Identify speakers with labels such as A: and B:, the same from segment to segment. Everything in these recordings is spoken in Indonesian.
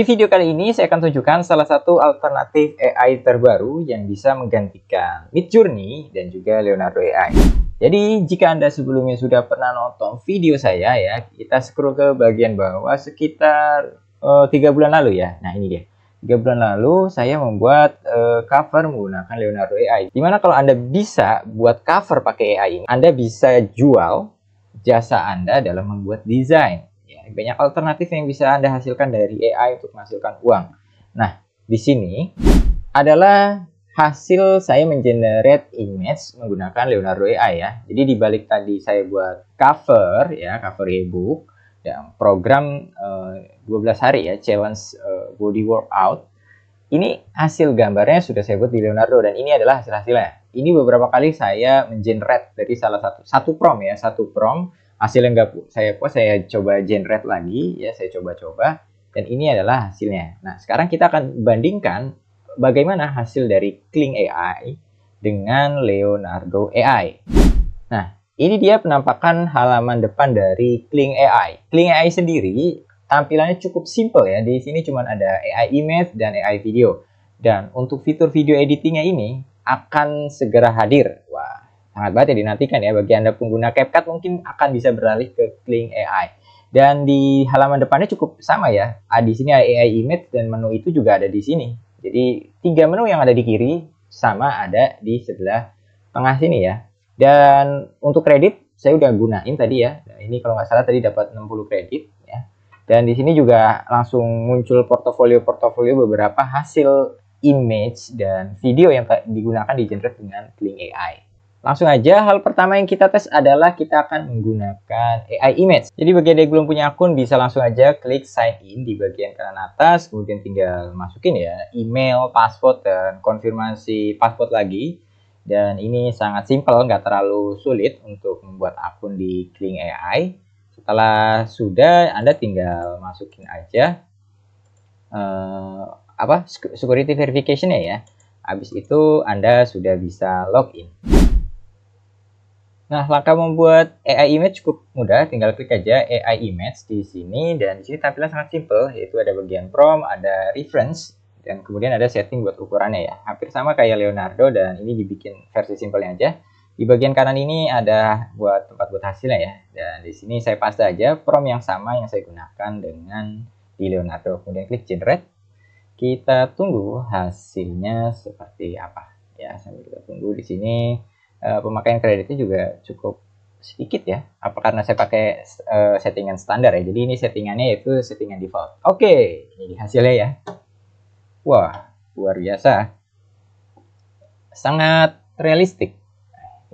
A: Di video kali ini saya akan tunjukkan salah satu alternatif AI terbaru yang bisa menggantikan Midjourney dan juga Leonardo AI. Jadi jika Anda sebelumnya sudah pernah nonton video saya ya, kita scroll ke bagian bawah sekitar eh, tiga 3 bulan lalu ya. Nah ini dia. 3 bulan lalu saya membuat uh, cover menggunakan Leonardo AI. Dimana kalau Anda bisa buat cover pakai AI ini, Anda bisa jual jasa Anda dalam membuat desain Ya, banyak alternatif yang bisa Anda hasilkan dari AI untuk menghasilkan uang. Nah, di sini adalah hasil saya mengenerate image menggunakan Leonardo AI ya. Jadi di balik tadi saya buat cover ya, cover ebook yang program uh, eh, 12 hari ya, challenge uh, body workout. Ini hasil gambarnya sudah saya buat di Leonardo dan ini adalah hasil-hasilnya. Ini beberapa kali saya mengenerate dari salah satu satu prom ya, satu prom hasil yang nggak saya puas saya coba generate lagi ya saya coba-coba dan ini adalah hasilnya nah sekarang kita akan bandingkan bagaimana hasil dari Kling AI dengan Leonardo AI nah ini dia penampakan halaman depan dari Kling AI. Kling AI sendiri tampilannya cukup simple ya. Di sini cuma ada AI image dan AI video. Dan untuk fitur video editingnya ini akan segera hadir Sangat banget ya dinantikan ya bagi Anda pengguna CapCut mungkin akan bisa beralih ke Kling AI. Dan di halaman depannya cukup sama ya. Ah, di sini ada AI image dan menu itu juga ada di sini. Jadi tiga menu yang ada di kiri sama ada di sebelah tengah sini ya. Dan untuk kredit saya udah gunain tadi ya. Nah, ini kalau nggak salah tadi dapat 60 kredit ya. Dan di sini juga langsung muncul portofolio-portofolio beberapa hasil image dan video yang digunakan di generate dengan Kling AI. Langsung aja, hal pertama yang kita tes adalah kita akan menggunakan AI Image. Jadi bagi yang belum punya akun, bisa langsung aja klik sign in di bagian kanan atas, kemudian tinggal masukin ya email, password, dan konfirmasi password lagi. Dan ini sangat simpel, nggak terlalu sulit untuk membuat akun di Kling AI. Setelah sudah, Anda tinggal masukin aja uh, apa security verification ya. Habis itu Anda sudah bisa login. Nah, langkah membuat AI image cukup mudah, tinggal klik aja AI image di sini dan di sini tampilan sangat simple yaitu ada bagian prompt, ada reference dan kemudian ada setting buat ukurannya ya. Hampir sama kayak Leonardo dan ini dibikin versi simpelnya aja. Di bagian kanan ini ada buat tempat buat hasilnya ya. Dan di sini saya paste aja prompt yang sama yang saya gunakan dengan di Leonardo. Kemudian klik generate. Kita tunggu hasilnya seperti apa ya sambil kita tunggu di sini Eh, pemakaian kreditnya juga cukup sedikit ya. Apa karena saya pakai uh, settingan standar ya. Jadi ini settingannya yaitu settingan default. Oke, okay, ini hasilnya ya. Wah, luar biasa. Sangat realistik.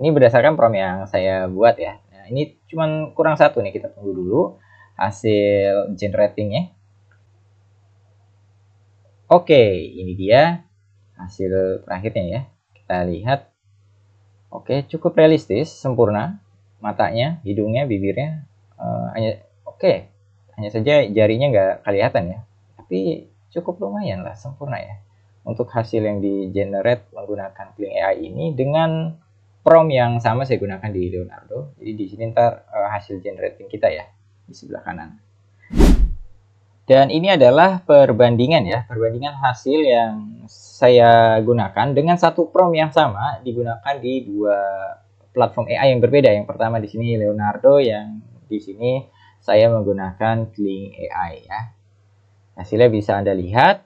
A: Ini berdasarkan prom yang saya buat ya. Nah, ini cuman kurang satu nih, kita tunggu dulu hasil generatingnya. Oke, okay, ini dia hasil terakhirnya ya. Kita lihat Oke, cukup realistis, sempurna. Matanya, hidungnya, bibirnya, uh, hanya oke. Okay. Hanya saja jarinya nggak kelihatan ya. Tapi cukup lumayan lah, sempurna ya. Untuk hasil yang di generate menggunakan Kling AI ini dengan prom yang sama saya gunakan di Leonardo. Jadi di sini ntar uh, hasil generating kita ya di sebelah kanan. Dan ini adalah perbandingan ya, perbandingan hasil yang saya gunakan dengan satu prom yang sama digunakan di dua platform AI yang berbeda. Yang pertama di sini Leonardo, yang di sini saya menggunakan Kling AI ya. Hasilnya bisa Anda lihat.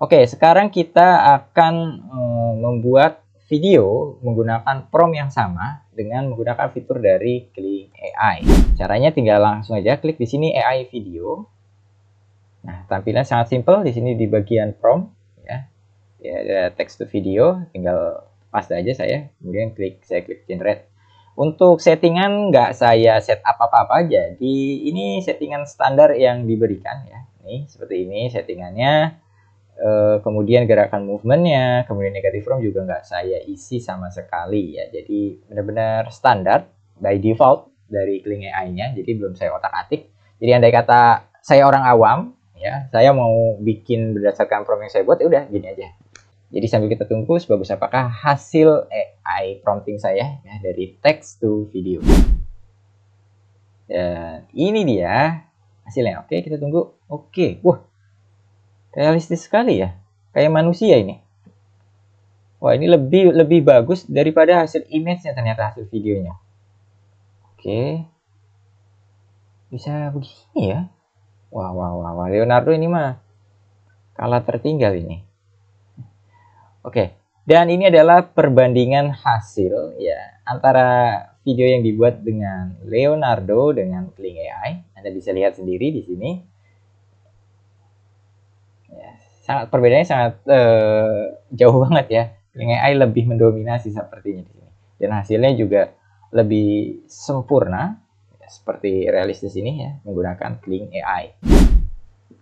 A: Oke, sekarang kita akan eh, membuat video menggunakan prom yang sama dengan menggunakan fitur dari Kling AI. Caranya tinggal langsung aja klik di sini AI video. Nah, tampilan sangat simpel di sini di bagian prompt ya. ya ada text to video, tinggal paste aja saya, kemudian klik saya klik generate. Untuk settingan nggak saya set apa-apa aja. Di ini settingan standar yang diberikan ya. Ini seperti ini settingannya. E, kemudian gerakan movementnya, kemudian negatif form juga nggak saya isi sama sekali ya. Jadi benar-benar standar by default dari Kling AI-nya. Jadi belum saya otak-atik. Jadi andai kata saya orang awam ya saya mau bikin berdasarkan prompt yang saya buat ya udah gini aja jadi sambil kita tunggu sebagus apakah hasil AI prompting saya ya, dari text to video dan ini dia hasilnya oke kita tunggu oke wah realistis sekali ya kayak manusia ini wah ini lebih lebih bagus daripada hasil image-nya ternyata hasil videonya oke bisa begini ya Wah, wah, wah, wah. Leonardo ini mah kalah tertinggal ini. Oke, dan ini adalah perbandingan hasil ya antara video yang dibuat dengan Leonardo dengan Kling AI. Anda bisa lihat sendiri di sini. Ya, sangat perbedaannya sangat eh, jauh banget ya. Kling AI lebih mendominasi sepertinya di sini. Dan hasilnya juga lebih sempurna seperti realistis ini ya, menggunakan Kling AI.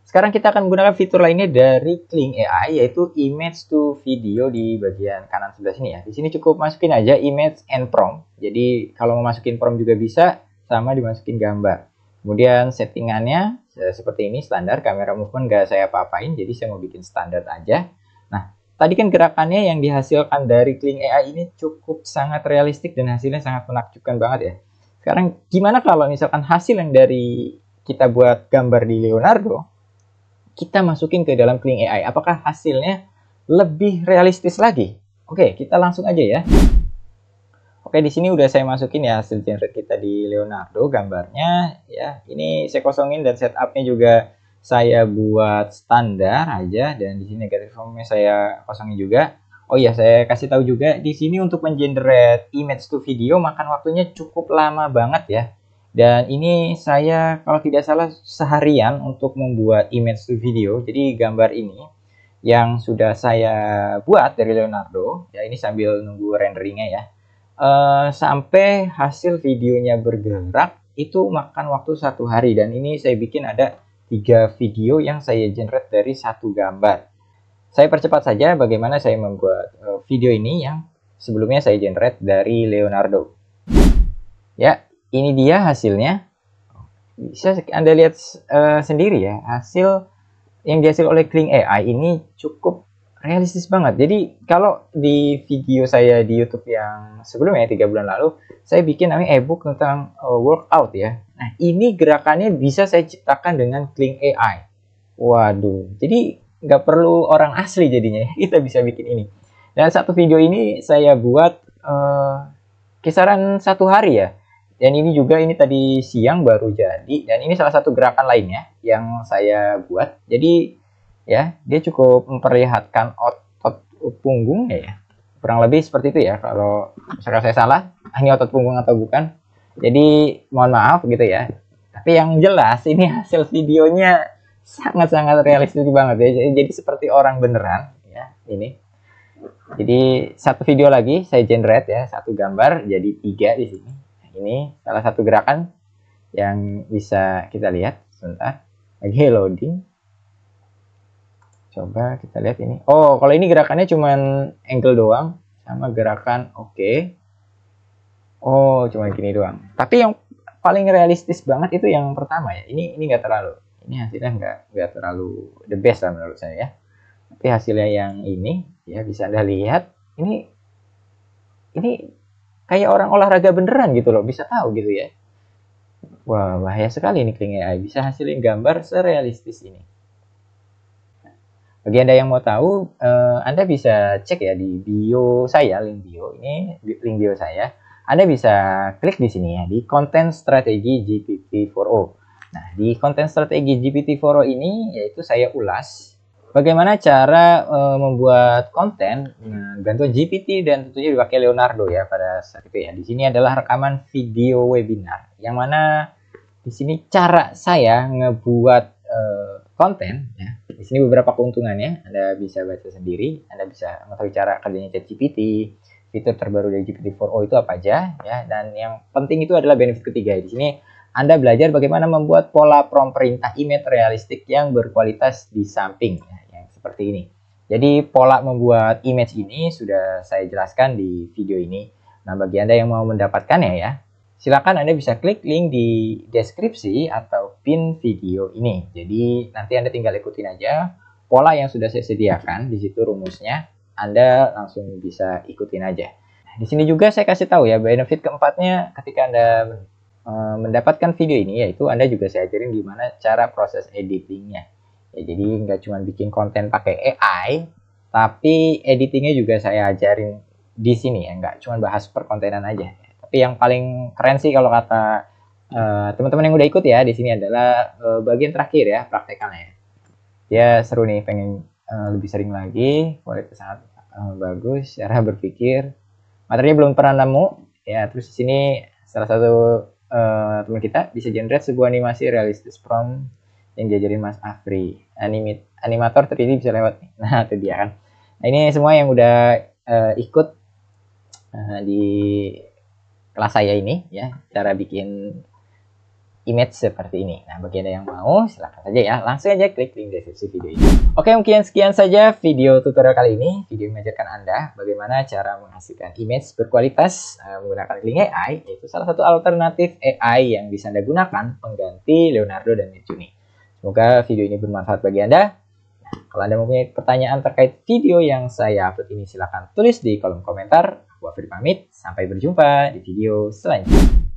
A: Sekarang kita akan menggunakan fitur lainnya dari Kling AI yaitu image to video di bagian kanan sebelah sini ya. Di sini cukup masukin aja image and prompt. Jadi kalau mau masukin prompt juga bisa, sama dimasukin gambar. Kemudian settingannya eh, seperti ini standar kamera movement gak saya apa-apain jadi saya mau bikin standar aja. Nah, tadi kan gerakannya yang dihasilkan dari Kling AI ini cukup sangat realistik dan hasilnya sangat menakjubkan banget ya. Sekarang gimana kalau misalkan hasil yang dari kita buat gambar di Leonardo, kita masukin ke dalam Kling AI. Apakah hasilnya lebih realistis lagi? Oke, kita langsung aja ya. Oke, di sini udah saya masukin ya hasil generate kita di Leonardo gambarnya ya. Ini saya kosongin dan setupnya juga saya buat standar aja dan di sini negatif formnya saya kosongin juga. Oh iya, saya kasih tahu juga di sini untuk mengenerate image to video makan waktunya cukup lama banget ya. Dan ini saya kalau tidak salah seharian untuk membuat image to video. Jadi gambar ini yang sudah saya buat dari Leonardo, ya ini sambil nunggu renderingnya ya. E, sampai hasil videonya bergerak itu makan waktu satu hari dan ini saya bikin ada tiga video yang saya generate dari satu gambar saya percepat saja bagaimana saya membuat eh, video ini yang sebelumnya saya generate dari Leonardo. Ya, ini dia hasilnya. Bisa Anda lihat uh, sendiri ya, hasil yang dihasil oleh Kling AI ini cukup realistis banget. Jadi kalau di video saya di YouTube yang sebelumnya tiga bulan lalu, saya bikin namanya book tentang uh, workout ya. Nah ini gerakannya bisa saya ciptakan dengan Kling AI. Waduh. Jadi nggak perlu orang asli jadinya kita bisa bikin ini dan satu video ini saya buat uh, kisaran satu hari ya dan ini juga ini tadi siang baru jadi dan ini salah satu gerakan lainnya yang saya buat jadi ya dia cukup memperlihatkan otot punggungnya ya kurang lebih seperti itu ya kalau misalkan saya salah ini otot punggung atau bukan jadi mohon maaf gitu ya tapi yang jelas ini hasil videonya sangat-sangat realistis banget ya. Jadi, jadi seperti orang beneran ya ini. Jadi satu video lagi saya generate ya satu gambar jadi tiga di sini. Nah, ini salah satu gerakan yang bisa kita lihat sebentar lagi loading. Coba kita lihat ini. Oh kalau ini gerakannya cuman angle doang sama gerakan oke. Okay. Oh cuma gini doang. Tapi yang paling realistis banget itu yang pertama ya. Ini ini nggak terlalu ini hasilnya nggak nggak terlalu the best lah menurut saya ya tapi hasilnya yang ini ya bisa anda lihat ini ini kayak orang olahraga beneran gitu loh bisa tahu gitu ya wah bahaya sekali ini Kling AI bisa hasilin gambar serealistis ini bagi anda yang mau tahu eh, anda bisa cek ya di bio saya link bio ini link bio saya anda bisa klik di sini ya di konten strategi GPT 4O Nah, di konten strategi GPT-4o ini yaitu saya ulas bagaimana cara e, membuat konten bantuan GPT dan tentunya dipakai Leonardo ya pada saat itu ya. Di sini adalah rekaman video webinar yang mana di sini cara saya ngebuat e, konten ya. Di sini beberapa keuntungannya, Anda bisa baca sendiri, Anda bisa mengetahui cara kerjanya GPT fitur terbaru dari GPT-4o itu apa aja ya dan yang penting itu adalah benefit ketiga ya. di sini anda belajar bagaimana membuat pola prompt perintah image realistik yang berkualitas di samping ya, yang seperti ini. Jadi pola membuat image ini sudah saya jelaskan di video ini. Nah, bagi Anda yang mau mendapatkannya ya, silakan Anda bisa klik link di deskripsi atau pin video ini. Jadi nanti Anda tinggal ikutin aja pola yang sudah saya sediakan di situ rumusnya. Anda langsung bisa ikutin aja. di sini juga saya kasih tahu ya benefit keempatnya ketika Anda Eh, mendapatkan video ini yaitu Anda juga saya ajarin gimana cara proses editingnya. Ya, jadi nggak cuma bikin konten pakai AI, tapi editingnya juga saya ajarin di sini ya, nggak cuma bahas per perkontenan aja. Tapi yang paling keren sih kalau kata eh, teman-teman uh, yang udah ikut ya di sini adalah uh, bagian terakhir ya praktekannya Dia ya. ya, seru nih, pengen uh, lebih sering lagi, kualitas sangat uh, bagus, cara berpikir. Materinya belum pernah nemu, ya terus di sini salah satu Eh, teman kita bisa generate sebuah animasi realistis prompt yang diajarin Mas Afri. Anim animator 3D bisa lewat Nah, itu dia kan. Nah, ini semua yang udah uh, ikut uh, di kelas saya ini ya, cara bikin image seperti ini. Nah, bagi Anda yang mau, silahkan saja ya. Langsung aja klik link deskripsi video ini. Oke, mungkin sekian saja video tutorial kali ini. Video mengajarkan Anda bagaimana cara menghasilkan image berkualitas uh, menggunakan link AI, yaitu salah satu alternatif AI yang bisa Anda gunakan pengganti Leonardo dan Midjourney. Semoga video ini bermanfaat bagi Anda. Nah, kalau Anda mempunyai pertanyaan terkait video yang saya upload ini, silahkan tulis di kolom komentar. Aku pamit, sampai berjumpa di video selanjutnya.